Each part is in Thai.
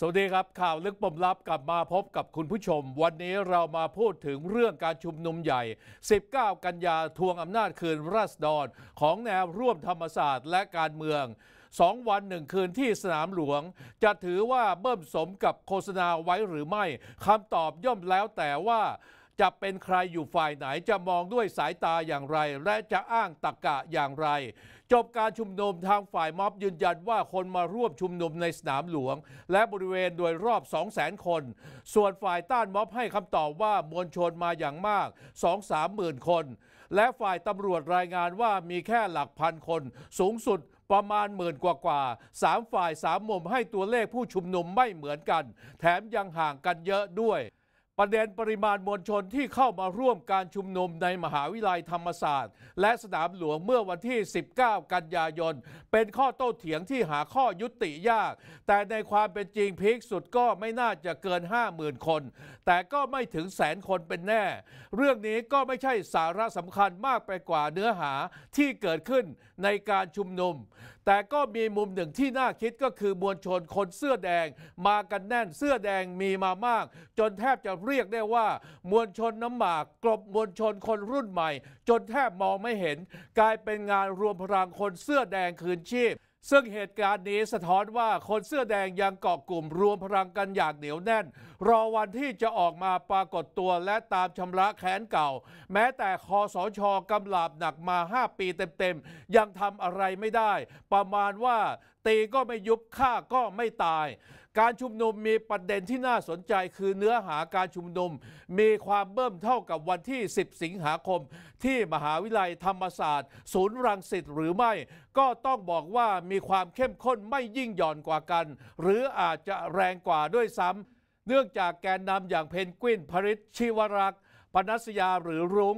สวัสดีครับข่าวลึกปมลับกลับมาพบกับคุณผู้ชม วันนี้เรามาพูดถึงเรื่องการชุมนุมใหญ่ 19 กันยาทวงอำนาจคืนราษฎร ของแนวร่วมธรรมศาสตร์และการเมือง 2 วันหนึ่งคืนที่สนามหลวง จะถือว่าเบิ่มสมกับโฆษณาไว้หรือไม่คำตอบย่อมแล้วแต่ว่า จะเป็นใครอยู่ฝ่ายไหนจะมองด้วยสายตาอย่างไร และจะอ้างตรกกะอย่างไรจบการชุมนุมทางฝ่ายม็อบยืนยันว่าคนมาร่วมชุมนุมในสนามหลวง และบริเวณโดยรอบ 200,000คน ส่วนฝ่ายต้านม็อบให้คำตอบว่ามวลชนมาอย่างมาก 2-3หมื่นคน และฝ่ายตำรวจรายงานว่ามีแค่หลักพันคนสูงสุดประมาณหมื่นกว่ากว่าสามฝ่ายสามมุมให้ตัวเลขผู้ชุมนุมไม่เหมือนกัน แถมยังห่างกันเยอะด้วยประเด็นปริมาณมวลชนที่เข้ามาร่วมการชุมนุมในมหาวิทยาลัยธรรมศาสตร์และสนามหลวงเมื่อวันที่ 19 กันยายน เป็นข้อโต้เถียงที่หาข้อยุติยาก แต่ในความเป็นจริงพีคสุดก็ไม่น่าจะเกิน 50,000คน แต่ก็ไม่ถึงแสนคนเป็นแน่ เรื่องนี้ก็ไม่ใช่สาระสำคัญมากไปกว่าเนื้อหาที่เกิดขึ้นในการชุมนุมแต่ก็มีมุมหนึ่งที่น่าคิดก็คือมวลชนคนเสื้อแดงมากันแน่นเสื้อแดงมีมามาก จนแทบจะเรียกได้ว่า มวลชนน้ำหมากกลบมวลชนคนรุ่นใหม่ จนแทบมองไม่เห็น กลายเป็นงานรวมพลังคนเสื้อแดงคืนชีพ ซึ่งเหตุการณ์นี้สะท้อนว่าคนเสื้อแดงยังเกาะกลุ่มรวมพลังกันอย่างเหนียวแน่นรอวันที่จะออกมาปรากฏตัวและตามชำระแค้นเก่า แม้แต่คอสช กำลาบหนักมา 5 ปีเต็ม ๆ ยังทำอะไรไม่ได้ ประมาณว่า ตีก็ไม่ยุบฆ่าก็ไม่ตาย การชุมนุมมีประเด็นที่น่าสนใจคือเนื้อหาการชุมนุม มีความเบิ่มเท่ากับวันที่ 10 สิงหาคม ที่มหาวิทยาลัยธรรมศาสตร์ ศูนย์รังสิตหรือไม่ ก็ต้องบอกว่ามีความเข้มข้นไม่ยิ่งหย่อนกว่ากัน หรืออาจจะแรงกว่าด้วยซ้ำเนื่องจากแกนนำอย่างเพนกวินพริชชิวรักษ์ปนัสยาหรือรุง้ง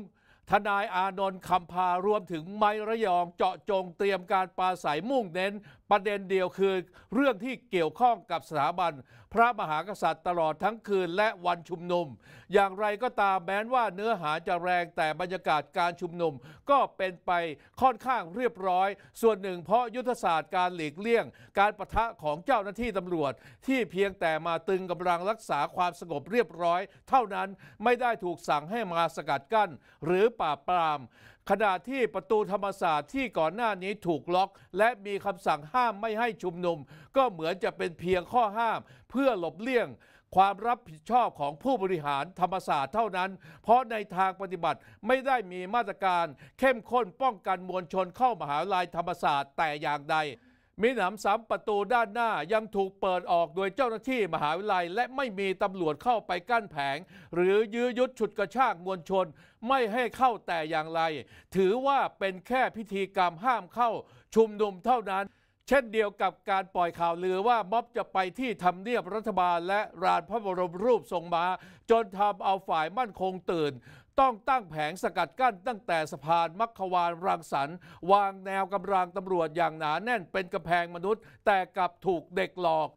ทนายอานนท์คำพารวมถึงไมระยอง เจาะจงเตรียมการปราศัยมุ่งเน้นประเด็นเดียวคือเรื่องที่เกี่ยวข้องกับสถาบันพระมหากษัตริย์ตลอดทั้งคืนและวันชุมนุม อย่างไรก็ตามแม้นว่าเนื้อหาจะแรงแต่บรรยากาศการชุมนุม ก็เป็นไปค่อนข้างเรียบร้อย ส่วนหนึ่งเพราะยุทธศาสตร์การหลีกเลี่ยง การประทะของเจ้าหน้าที่ตำรวจที่เพียงแต่มาตึงกำลังรักษาความสงบเรียบร้อย เท่านั้นไม่ได้ถูกสั่งให้มาสกัดกั้นหรือปราบปรามขณะที่ประตูธรรมศาสตร์ที่ก่อนหน้านี้ถูกล็อก และมีคำสั่งห้ามไม่ให้ชุมนุม ก็เหมือนจะเป็นเพียงข้อห้าม เพื่อหลบเลี่ยง ความรับผิดชอบของผู้บริหารธรรมศาสตร์เท่านั้น เพราะในทางปฏิบัติไม่ได้มีมาตรการ เข้มข้นป้องกันมวลชนเข้ามหาวิทยาลัยธรรมศาสตร์แต่อย่างใดมีหนำซ้ำประตูด้านหน้ายังถูกเปิดออกโดยเจ้าหน้าที่มหาวิทยาลัย และไม่มีตำรวจเข้าไปกั้นแผง หรือยื้อยุดฉุดกระชากมวลชนไม่ให้เข้าแต่อย่างไร ถือว่าเป็นแค่พิธีกรรมห้ามเข้าชุมนุมเท่านั้นเช่นเดียวกับการปล่อยข่าวลือว่าม็อบจะไปที่ทำเนียบรัฐบาลและรานพระบรมรูปทรงมาจนทำเอาฝ่ายมั่นคงตื่น ต้องตั้งแผงสกัดกั้นตั้งแต่สะพาน มัคควานรังสรรค์วางแนวกำลังตำรวจอย่างหนาแน่นเป็นกำแพงมนุษย์ แต่กลับถูกเด็กหลอก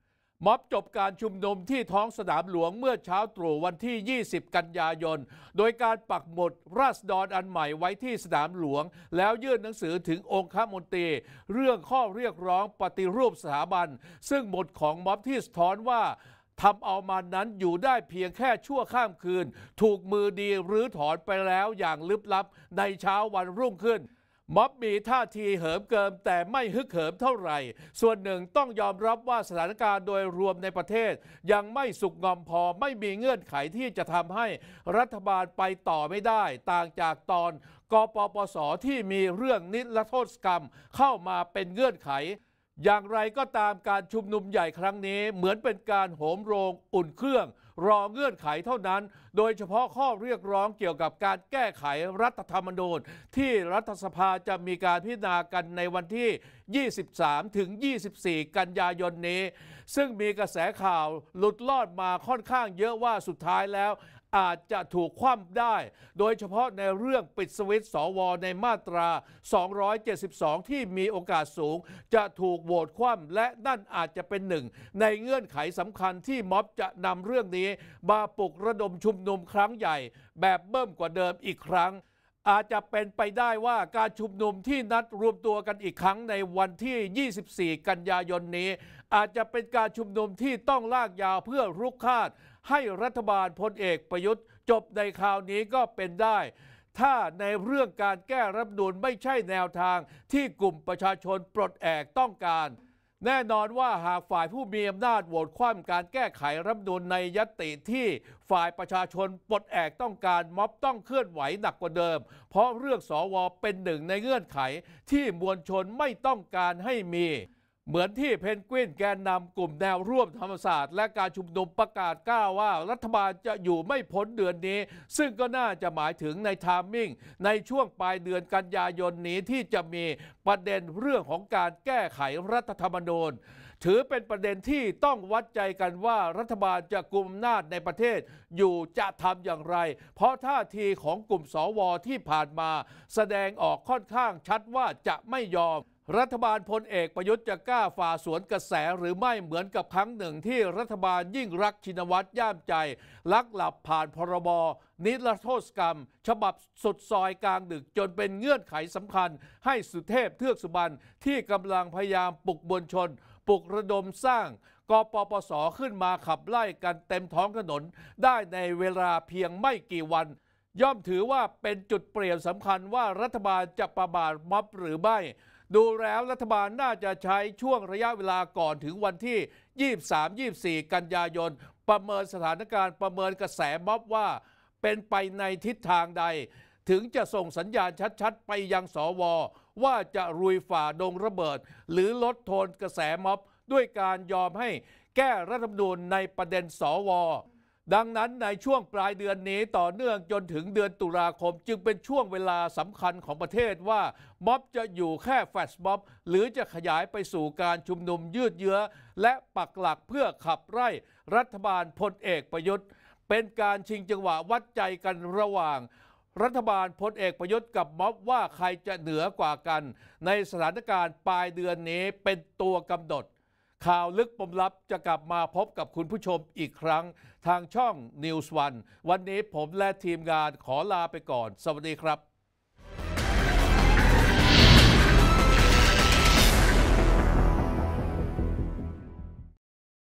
ม็อบจบการชุมนุมที่ท้องสนามหลวงเมื่อเช้าตรู่วันที่ 20 กันยายน โดยการปักหมุดราษฎรอันใหม่ไว้ที่สนามหลวง แล้วยื่นหนังสือถึงองค์มนตรีเรื่องข้อเรียกร้องปฏิรูปสถาบัน ซึ่งหมดของม็อบที่สะท้อนว่าทำเอามันนั้นอยู่ได้เพียงแค่ชั่วข้ามคืน ถูกมือดีหรือถอนไปแล้วอย่างลึกลับในเช้าวันรุ่งขึ้นม็อบมีท่าทีเหิมเกิม แต่ไม่ฮึกเหิมเท่าไหร่ส่วนหนึ่งต้องยอมรับว่าสถานการณ์โดยรวมในประเทศ ยังไม่สุกงอมพอไม่มีเงื่อนไขที่จะทำให้รัฐบาลไปต่อไม่ได้ ต่างจากตอนกปปสที่มีเรื่องนิรโทษกรรมเข้ามาเป็นเงื่อนไขอย่างไรก็ตามการชุมนุมใหญ่ครั้งนี้เหมือนเป็นการโหมโรงอุ่นเครื่อง รอเงื่อนไขเท่านั้น โดยเฉพาะข้อเรียกร้องเกี่ยวกับการแก้ไขรัฐธรรมนูญที่รัฐสภาจะมีการพิจารณากันในวันที่ 23 ถึง 24 กันยายนนี้ ซึ่งมีกระแสข่าวหลุดลอดมาค่อนข้างเยอะว่าสุดท้ายแล้วอาจจะถูกคว่ำได้ โดยเฉพาะในเรื่องปิดสวิตสว ในมาตรา 272 ที่มีโอกาสสูง จะถูกโหวตคว่ำและนั่นอาจจะเป็นหนึ่งในเงื่อนไขสำคัญที่ม็อบจะนำเรื่องนี้ มาปลุกระดมชุมนุมครั้งใหญ่ แบบเบิ่มกว่าเดิมอีกครั้งอาจจะเป็นไปได้ว่าการชุมนุมที่นัดรวมตัวกันอีกครั้งในวันที่ 24 กันยายนนี้ อาจจะเป็นการชุมนุมที่ต้องลากยาวเพื่อรุกคาดให้รัฐบาลพลเอกประยุทธ์ จบในคราวนี้ก็เป็นได้ ถ้าในเรื่องการแก้รับนูนไม่ใช่แนวทางที่กลุ่มประชาชนปลดแอกต้องการแน่นอนว่าหากฝ่ายผู้มีอำนาจโหวตคว่ำการแก้ไขรัฐมนูลในยติที่ฝ่ายประชาชนปลดแอกต้องการม็อบต้องเคลื่อนไหวหนักกว่าเดิม เพราะเรื่องสอวอเป็นหนึ่งในเงื่อนไขที่มวลชนไม่ต้องการให้มีเหมือนที่เพนกวินแกนนำกลุ่มแนวร่วมธรรมศาสตร์และการชุมนุมประกาศกล้าว่ารัฐบาลจะอยู่ไม่พ้นเดือนนี้ ซึ่งก็น่าจะหมายถึงในทามมิ่ง ในช่วงปลายเดือนกันยายนนี้ที่จะมีประเด็นเรื่องของการแก้ไขรัฐธรรมนูญถือเป็นประเด็นที่ต้องวัดใจกันว่ารัฐบาลจะกุมนาจ ในประเทศอยู่จะทำอย่างไร เพราะท่าทีของกลุ่มสวที่ผ่านมา แสดงออกค่อนข้างชัดว่าจะไม่ยอมรัฐบาลพลเอกประยุทธ์จะกล้าฝ่าสวนกระแสหรือไม่เหมือนกับครั้งหนึ่งที่รัฐบาลยิ่งรักชินวัตรย่ามใจ ลักหลับผ่านพรบนิรโทษกรรม ฉบับสุดซอยกลางดึกจนเป็นเงื่อนไขสำคัญ ให้สุเทพเทือกสุบรรณที่กำลังพยายามปลุกบนชนปลุกระดมสร้างกปปสขึ้นมาขับไล่กันเต็มท้องถนนได้ในเวลาเพียงไม่กี่วัน ย่อมถือว่าเป็นจุดเปลี่ยนสำคัญว่ารัฐบาลจะประบาดม็อบหรือไม่ดูแล้วรัฐบาลน่าจะใช้ช่วงระยะเวลาก่อนถึงวันที่ 23-24 กันยายนประเมินสถานการณ์ประเมินกระแสม็อบว่า เป็นไปในทิศทางใด ถึงจะส่งสัญญาณชัดๆ ไปยังสวว่าจะรุยฝ่าดงระเบิด หรือลดโทนกระแสม็อบ ด้วยการยอมให้แก้รัฐธรรมนูญในประเด็น สวดังนั้นในช่วงปลายเดือนนี้ต่อเนื่องจนถึงเดือนตุลาคมจึงเป็นช่วงเวลาสำคัญของประเทศว่าม็อบจะอยู่แค่แฟชม็อบหรือจะขยายไปสู่การชุมนุมยืดเยื้อ และปักหลักเพื่อขับไล่รัฐบาลพลเอกประยุทธ์ เป็นการชิงจังหวะวัดใจกันระหว่าง รัฐบาลพลเอกประยุทธ์กับม็อบว่าใครจะเหนือกว่ากัน ในสถานการณ์ปลายเดือนนี้เป็นตัวกำหนดข่าวลึกปมลับจะกลับมาพบกับคุณผู้ชมอีกครั้ง ทางช่อง News One วันนี้ผมและทีมงานขอลาไปก่อน สวัสดีครับ